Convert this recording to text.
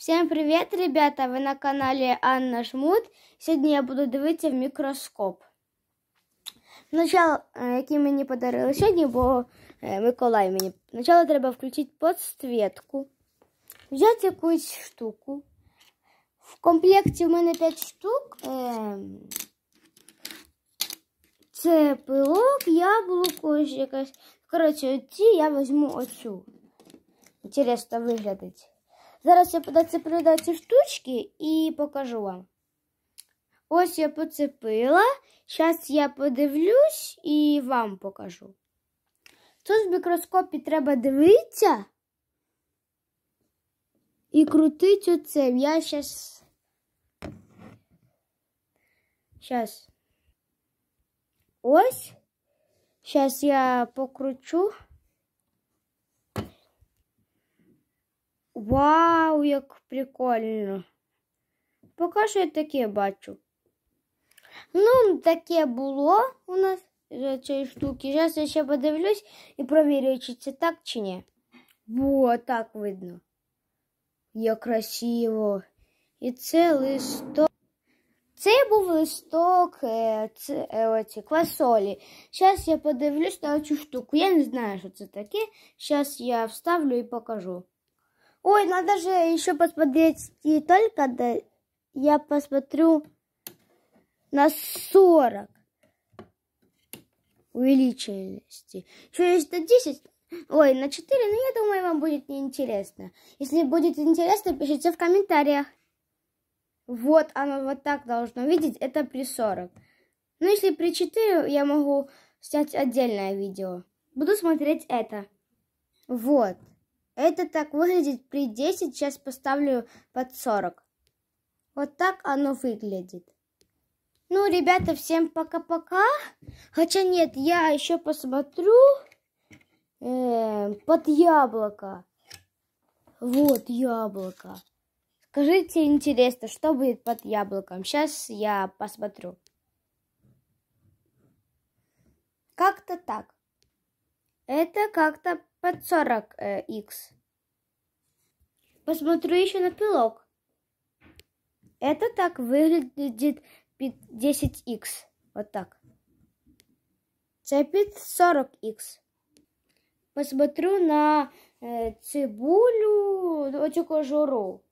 Всем привет, ребята! Вы на канале Анна Жмут. Сегодня я буду давить в мікроскоп. Начало, який э, мені подарили сьогодні, бо э, Миколай мені. Спочатку треба включити подсвітку, взяти якусь штуку. В комплекті в мене 5 штук. Це пилок, яблуко, якась. Коротше, оці я візьму оцю. Інтересно виглядить. Зараз я поцеплю ці штучки і покажу вам. Ось я поцепила. Зараз я подивлюсь і вам покажу. Тут в мікроскопі треба дивитися і крутити оцим. Я зараз. Зараз. Ось. Зараз я покручу. Вау, як прикольно. Поки що я таке бачу. Ну, таке було у нас за цієї штуки. Зараз я ще подивлюсь і провірю, чи це так чи ні. Во, так видно. Як красиво. І це листок. Це був листок це, е, оці, квасолі. Зараз я подивлюсь на цю штуку. Я не знаю, що це таке. Зараз я вставлю і покажу. Ой, надо же еще посмотреть не только, да, я посмотрю на 40 увеличенности. Еще есть на 10, ой, на 4, но я думаю, вам будет неинтересно. Если будет интересно, пишите в комментариях. Вот оно вот так должно видеть, это при 40. Ну, если при 4, я могу снять отдельное видео. Буду смотреть это. Вот. Это так выглядит при 10, сейчас поставлю под 40. Вот так оно выглядит. Ну, ребята, всем пока-пока. Хотя нет, я еще посмотрю э, под яблоко. Вот яблоко. Скажите, интересно, что будет под яблоком? Сейчас я посмотрю. Как-то так. Это как-то под 40 э, x. Посмотрю еще на пилок. Это так выглядит 10x. Вот так. Цепит 40x. Посмотрю на э, цибулю, эту кожуру.